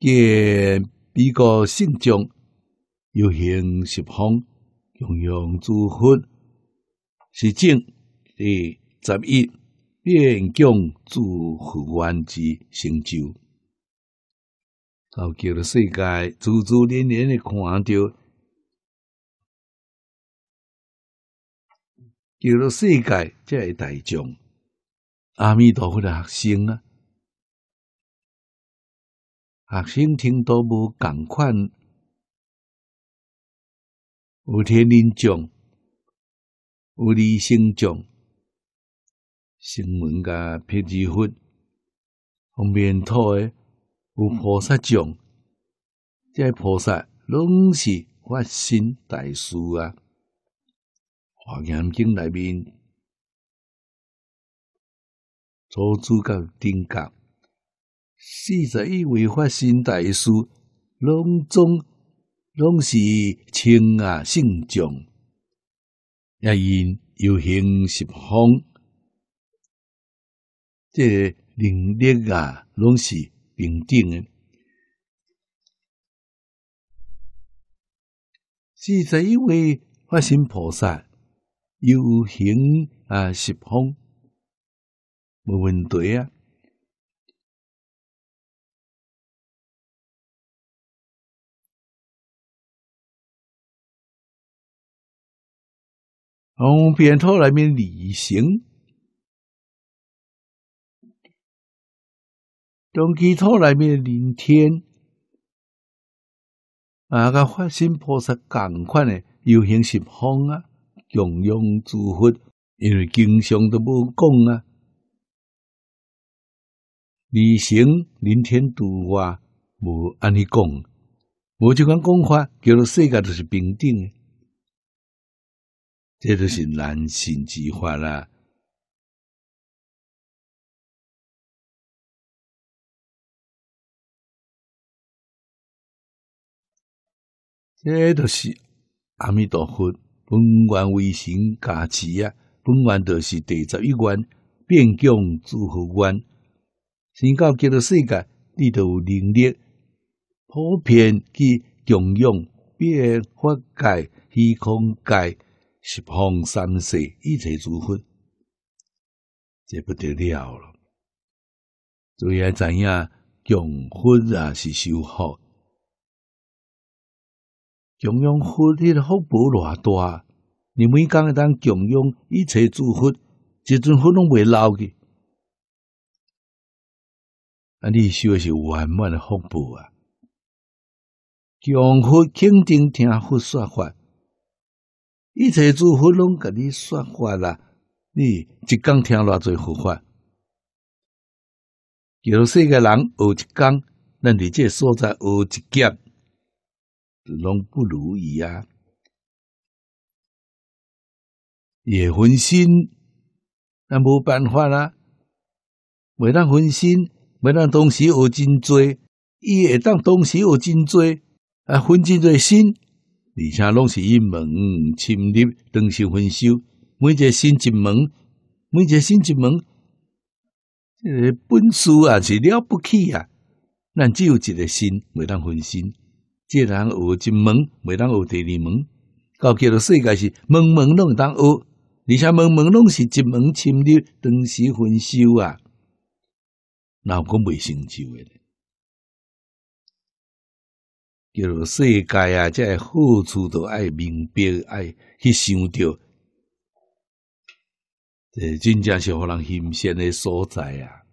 见彼个信众，有行十方，供养诸佛，是正地十一变将诸佛万之成就。教叫了世界，祖祖连连的看到，叫了世界，这个大众，阿弥陀佛的学生啊，学生听到无共款，有天人降，有地星降，新闻甲辟支福，红面土诶。有菩萨讲，这菩萨拢是发心大士啊！华严经内面，初祖到顶阁，四十一位发心大士，拢总拢是清啊圣将，也因有行十方，这能力啊，拢是。平等的，是这一位法身菩萨有行啊十方，没问题啊，从边头里面礼行。中基土里面临天，啊！个法身菩萨共款诶，游行十方啊，共同诸佛，因为经常都无讲啊。二乘临天度化无安尼讲，无一款讲法，叫做世界都是平等诶。这就是难信之法啦。这就是阿弥陀佛，本愿为神加持啊！本愿就是第十一愿，变供诸佛愿。先到极乐世界，你都有能力，普遍去供养、变化界、虚空界、十方三世一切诸佛，这不得了了。最爱怎样供佛也是修好。供养福的福报偌大，你每工会当供养一切诸佛，即阵佛拢未老去。啊，你修的是圆满的福报啊！供养肯定听佛说法，一切诸佛拢甲你说法啦。你一工听偌侪佛法，叫世界人学一工，咱伫这所在学一劫。拢不如意啊，也分心，那无办法啦。未当分心，未当东时有真多，伊会当东时有真多，啊，分真多心，而且拢是因门侵入，当时分修，每一个心一门，每一个心一门，这个本事啊是了不起啊，咱只有一个心，未当分心。这人学一门，每当学第二门，到叫做世界是门门弄当学。而且门门拢是一门侵入当时分修啊，哪个未成就的？叫做世界啊，这好处都爱明白爱去想着，这真正是互人新鲜的所在啊。